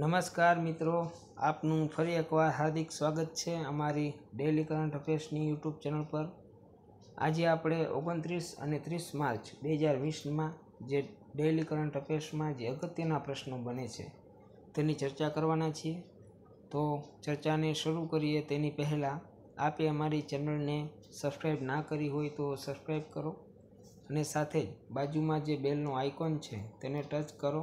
નમસ્કાર મિત્રો આપનું ફરી એકવાર હાર્દિક સ્વાગત છે અમારી ડેલી કરંટ અફેર્સની યુટ્યુબ ચેનલ પર આજે આપણે ઓગણત્રીસ અને ત્રીસ માર્ચ બે હજાર વીસમાં જે ડેલી કરંટ અફેર્સમાં જે અગત્યના પ્રશ્નો બને છે તેની ચર્ચા કરવાના છીએ તો ચર્ચાને શરૂ કરીએ તેની પહેલાં આપે અમારી ચેનલને સબસ્ક્રાઈબ ના કરી હોય તો સબસ્ક્રાઈબ કરો અને સાથે જ બાજુમાં જે બેલનો આઇકોન છે તેને ટચ કરો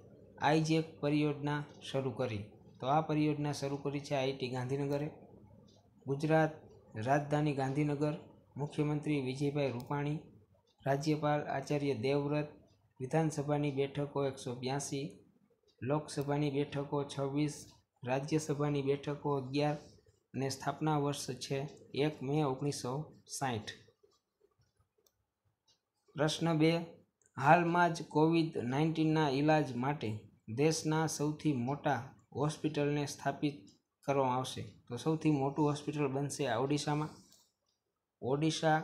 આઈજી એક પરિયોજના શરૂ કરી તો આ પરિયોજના શરૂ કરી છે આઈટી ગાંધીનગરે ગુજરાત રાજધાની ગાંધીનગર મુખ્યમંત્રી વિજયભાઈ રૂપાણી રાજ્યપાલ આચાર્ય દેવવ્રત વિધાનસભાની બેઠકો એકસો બ્યાસી લોકસભાની બેઠકો છવ્વીસ રાજ્યસભાની બેઠકો અગિયાર અને સ્થાપના વર્ષ છે એક મે ઓગણીસો સાઠ પ્રશ્ન બે હાલમાં જ કોવિડ નાઇન્ટીનના ઇલાજ માટે દેશના સૌથી મોટા હોસ્પિટલને સ્થાપિત કરવામાં આવશે તો સૌથી મોટું હોસ્પિટલ બનશે આ ઓડિશામાં ઓડિશા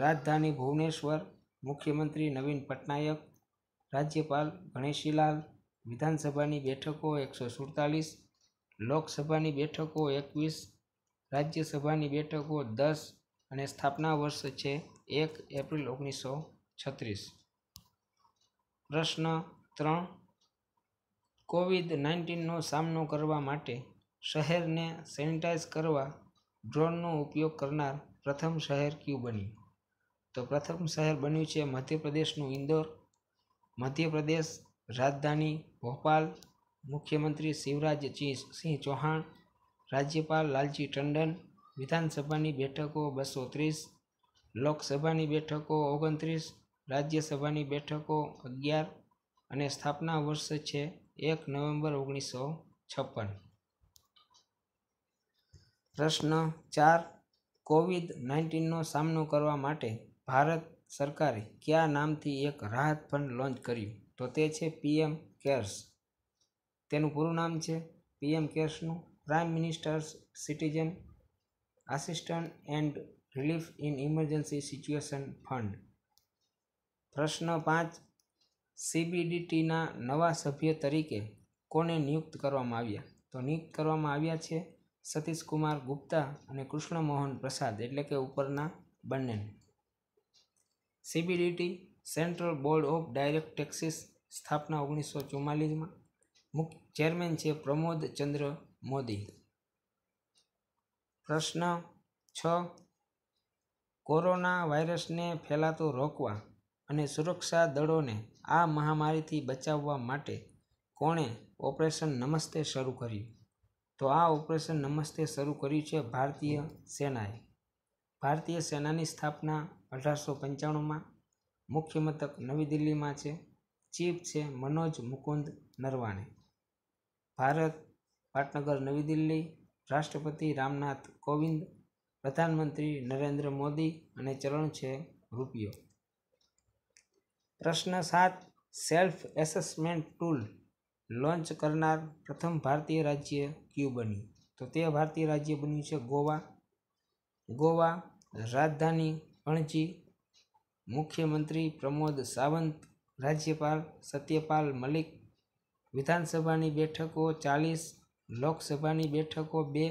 રાજધાની ભુવનેશ્વર મુખ્યમંત્રી નવીન પટનાયક રાજ્યપાલ ગણેશીલાલ વિધાનસભાની બેઠકો એકસો સુડતાલીસ લોકસભાની બેઠકો એકવીસ રાજ્યસભાની બેઠકો દસ અને સ્થાપના વર્ષ છે એક એપ્રિલ ઓગણીસો છત્રીસ પ્રશ્ન ત્રણ કોવિડ નાઇન્ટીનનો સામનો કરવા માટે શહેરને સેનિટાઇઝ કરવા ડ્રોનનો ઉપયોગ કરનાર પ્રથમ શહેર ક્યુ બન્યું તો પ્રથમ શહેર બન્યું છે મધ્યપ્રદેશનું ઇન્દોર મધ્યપ્રદેશ રાજધાની ભોપાલ મુખ્યમંત્રી શિવરાજ સિંહ ચૌહાણ રાજ્યપાલ લાલજી ટંડન વિધાનસભાની બેઠકો બસો ત્રીસ લોકસભાની બેઠકો ઓગણત્રીસ રાજ્યસભાની બેઠકો અગિયાર અને સ્થાપના વર્ષ છે એક નવેમ્બર ઓગણીસો છપ્પન પ્રશ્ન ચાર કોવિડ નાઇન્ટીનનો સામનો કરવા માટે ભારત સરકારે કયા નામથી એક રાહત ફંડ લોન્ચ કર્યું તો તે છે પીએમ કેર્સ તેનું પૂરું નામ છે પીએમ કેર્સનું prime minister's citizen assistant and relief in emergency situation fund પ્રશ્ન પાંચ સીબીડીટીના નવા સભ્ય તરીકે કોને નિયુક્ત કરવામાં આવ્યા તો નિયુક્ત કરવામાં આવ્યા છે સતીશકુમાર ગુપ્તા અને કૃષ્ણમોહન પ્રસાદ એટલે કે ઉપરના બંને CBDT central board of direct taxes સ્થાપના ઓગણીસો ચુમ્માલીસમાં મુખ્ય ચેરમેન છે પ્રમોદ ચંદ્ર મોદી પ્રશ્ન છ કોરોના વાયરસને ફેલાતો રોકવા અને સુરક્ષા દળોને આ મહામારીથી બચાવવા માટે કોણે ઓપરેશન નમસ્તે શરૂ કર્યું તો આ ઓપરેશન નમસ્તે શરૂ કર્યું છે ભારતીય સેનાએ ભારતીય સેનાની સ્થાપના અઢારસો પંચાણુંમાં મુખ્ય મથક નવી દિલ્હીમાં છે ચીફ છે મનોજ મુકુંદ નરવાણે ભારત પાટનગર નવી દિલ્હી રાષ્ટ્રપતિ રામનાથ કોવિંદ પ્રધાનમંત્રી નરેન્દ્ર મોદી અને ચરણ છે રૂપિયો પ્રશ્ન સાત સેલ્ફ એસેસમેન્ટ ટૂલ લોન્ચ કરનાર પ્રથમ ભારતીય રાજ્ય કયું બન્યું તો તે ભારતીય રાજ્ય બન્યું છે ગોવા ગોવા રાજધાની અણજી મુખ્યમંત્રી પ્રમોદ સાવંત રાજ્યપાલ સત્યપાલ મલિક વિધાનસભાની બેઠકો ચાલીસ લોકસભાની બેઠકો બે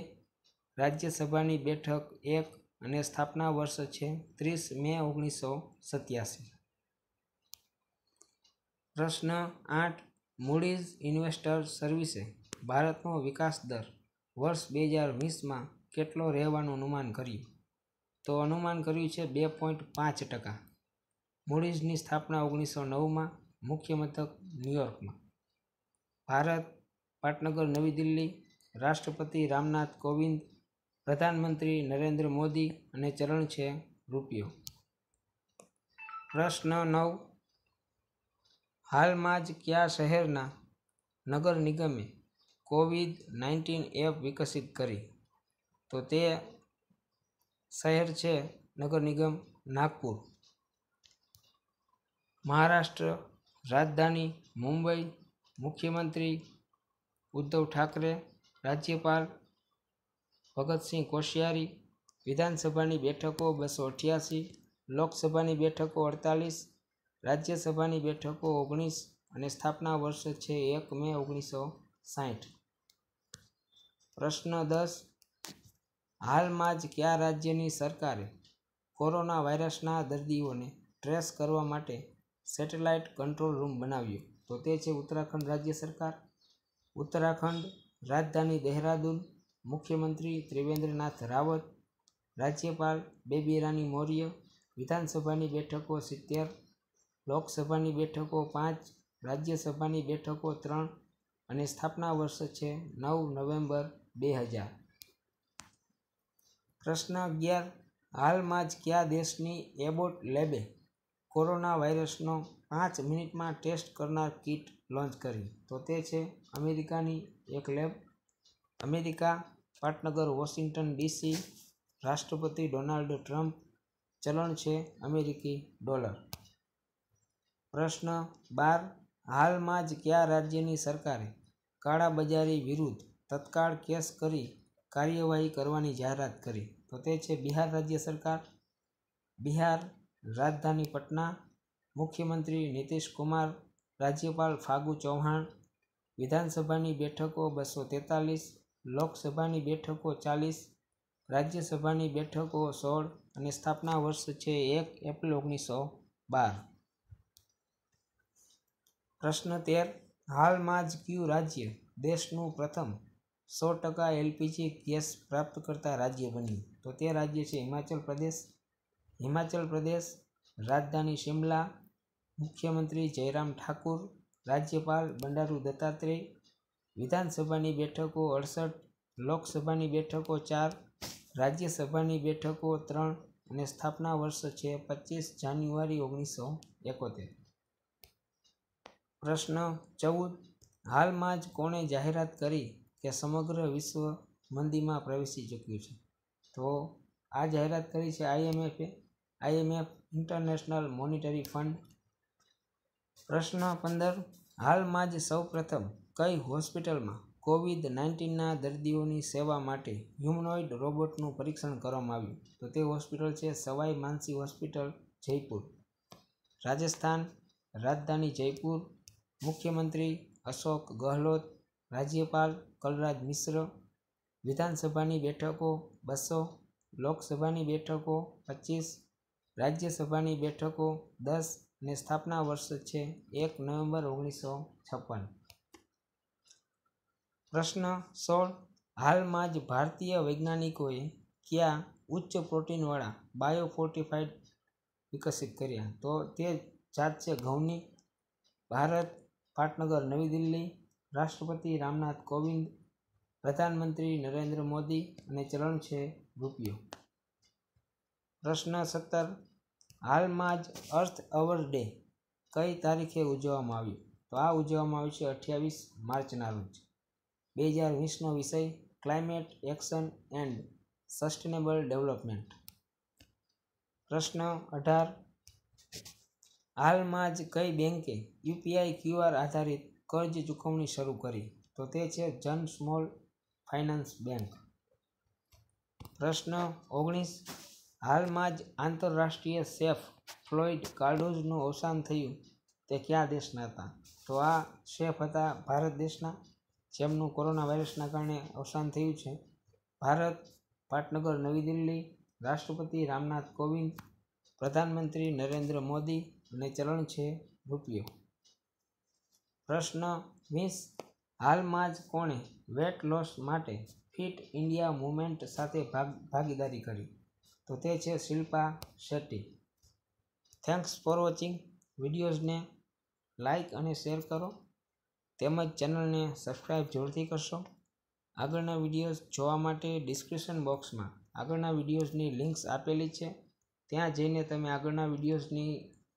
રાજ્યસભાની બેઠક એક અને સ્થાપના વર્ષ છે ત્રીસ મે ઓગણીસો સત્યાસી પ્રશ્ન આઠ મૂડીઝ ઇન્વેસ્ટર સર્વિસે ભારતનો વિકાસ દર વર્ષ બે હજાર વીસમાં કેટલો રહેવાનું અનુમાન કર્યું તો અનુમાન કર્યું છે બે પોઈન્ટ પાંચ ટકા મૂડીઝની સ્થાપના ઓગણીસો નવમાં મુખ્ય મથક ન્યૂયોર્કમાં ભારત પાટનગર નવી દિલ્હી રાષ્ટ્રપતિ રામનાથ કોવિંદ પ્રધાનમંત્રી નરેન્દ્ર મોદી અને ચરણ છે રૂપિયો પ્રશ્ન નવ હાલમાં જ કયા શહેરના નગર નિગમે કોવિડ નાઇન્ટીન એપ વિકસિત કરી તો તે શહેર છે નગર નિગમ નાગપુર મહારાષ્ટ્ર રાજધાની મુંબઈ મુખ્યમંત્રી ઉદ્ધવ ઠાકરે રાજ્યપાલ ભગતસિંહ કોશિયારી વિધાનસભાની બેઠકો બસો અઠ્યાસી લોકસભાની બેઠકો અડતાલીસ રાજ્યસભાની બેઠકો ઓગણીસ અને સ્થાપના વર્ષ છે એક મે ઓગણીસો સાઠ પ્રશ્ન દસ હાલમાં જ કયા રાજ્યની સરકારે કોરોના વાયરસના દર્દીઓને ટ્રેસ કરવા માટે સેટેલાઇટ કંટ્રોલ રૂમ બનાવ્યો તો તે છે ઉત્તરાખંડ રાજ્ય સરકાર ઉત્તરાખંડ રાજધાની દહેરાદૂન મુખ્યમંત્રી ત્રિવેન્દ્રનાથ રાવત રાજ્યપાલ બેબી રાની મૌર્ય વિધાનસભાની બેઠકો સિત્તેર લોકસભાની બેઠકો પાંચ રાજ્યસભાની બેઠકો ત્રણ અને સ્થાપના વર્ષ છે નવ નવેમ્બર બે હજાર પ્રશ્ન અગિયાર હાલમાં જ કયા દેશની એબોટ લેબે કોરોના વાયરસનો પાંચ મિનિટમાં ટેસ્ટ કરનાર કિટ લોન્ચ કરી તો તે છે અમેરિકાની એક લેબ અમેરિકા પાટનગર વોશિંગ્ટન ડીસી રાષ્ટ્રપતિ ડોનાલ્ડ ટ્રમ્પ ચલણ છે અમેરિકી ડોલર પ્રશ્ન બાર હાલમાં જ કયા રાજ્યની સરકારે કાળાબજારી વિરુદ્ધ તત્કાળ કેસ કરી કાર્યવાહી કરવાની જાહેરાત કરી તો તે છે બિહાર રાજ્ય સરકાર બિહાર રાજધાની પટના મુખ્યમંત્રી નીતિશ કુમાર રાજ્યપાલ ફાગુ ચૌહાણ વિધાનસભાની બેઠકો બસો તેતાલીસ લોકસભાની બેઠકો ચાલીસ રાજ્યસભાની બેઠકો સોળ અને સ્થાપના વર્ષ છે એક એપ્રિલ ઓગણીસો બાર પ્રશ્ન તેર હાલમાં જ કયું રાજ્ય દેશનું પ્રથમ સો ટકા એલપીજી ગેસ પ્રાપ્ત કરતા રાજ્ય બન્યું તો તે રાજ્ય છે હિમાચલ પ્રદેશ હિમાચલ પ્રદેશ રાજધાની શિમલા મુખ્યમંત્રી જયરામ ઠાકુર રાજ્યપાલ બંડારુ દત્તાત્રેય વિધાનસભાની બેઠકો અડસઠ લોકસભાની બેઠકો ચાર રાજ્યસભાની બેઠકો ત્રણ અને સ્થાપના વર્ષ છે પચીસ જાન્યુઆરી ઓગણીસો એકોતેર પ્રશ્ન ચૌદ હાલમાં જ કોણે જાહેરાત કરી કે સમગ્ર વિશ્વ મંદીમાં પ્રવેશી ચૂક્યું છે તો આ જાહેરાત કરી છે આઈએમએફે આઈએમએફ ઇન્ટરનેશનલ મોનિટરી ફંડ પ્રશ્ન પંદર હાલમાં જ સૌપ્રથમ કઈ હોસ્પિટલમાં કોવિડ નાઇન્ટીનના દર્દીઓની સેવા માટે હ્યુમનોઇડ રોબોટનું પરીક્ષણ કરવામાં આવ્યું તો તે હોસ્પિટલ છે સવાઈ માનસી હોસ્પિટલ જયપુર રાજસ્થાન રાજધાની જયપુર મુખ્યમંત્રી અશોક ગહલોત રાજ્યપાલ કલરાજ મિશ્ર વિધાનસભાની બેઠકો બસો લોકસભાની બેઠકો પચીસ રાજ્યસભાની બેઠકો દસ ને સ્થાપના વર્ષ છે એક નવેમ્બર ઓગણીસો છપ્પન પ્રશ્ન સોળ હાલમાં જ ભારતીય વૈજ્ઞાનિકોએ કયા ઉચ્ચ પ્રોટીનવાળા બાયોફોર્ટિફાઈડ વિકસિત કર્યા તો તે જાત છે ઘઉંની ભારત પાટનગર નવી દિલ્હી રાષ્ટ્રપતિ રામનાથ કોવિંદ પ્રધાનમંત્રી નરેન્દ્ર મોદી અને ચલણ છે રૂપિયો પ્રશ્ન સત્તર હાલમાં જ અર્થ અવર ડે કઈ તારીખે ઉજવવામાં આવ્યું તો આ ઉજવવામાં આવ્યું છે અઠ્યાવીસ માર્ચના રોજ બે હજાર વીસનો વિષય climate action and sustainable development પ્રશ્ન અઢાર હાલમાં જ કઈ બેંકે યુપીઆઈ ક્યુઆર આધારિત કર્જ ચૂકવણી શરૂ કરી તો તે છે જન સ્મોલ ફાઇનાન્સ બેંક પ્રશ્ન ઓગણીસ હાલમાં જ આંતરરાષ્ટ્રીય સેફ ફ્લોઇડ કાર્ડોઝનું અવસાન થયું તે કયા દેશના હતા તો આ શેફ હતા ભારત દેશના જેમનું કોરોના વાયરસના કારણે અવસાન થયું છે ભારત પાટનગર નવી દિલ્હી રાષ્ટ્રપતિ રામનાથ કોવિંદ પ્રધાનમંત્રી નરેન્દ્ર મોદી અને ચલણ છે રૂપિયો પ્રશ્ન વીસ હાલમાં જ કોણે વેટ લોસ માટે ફિટ ઇન્ડિયા મુમેન્ટ સાથે ભાગ ભાગીદારી કરી તો તે છે Shilpa Shetty thanks for watching વિડીયોઝને લાઇક અને શેર કરો તેમજ ચેનલને સબસ્ક્રાઈબ જરૂરથી કરશો આગળના વિડીયોઝ જોવા માટે ડિસ્ક્રિપ્શન બોક્સમાં આગળના વિડીયોઝની લિંક્સ આપેલી છે ત્યાં જઈને તમે આગળના વિડીયોઝની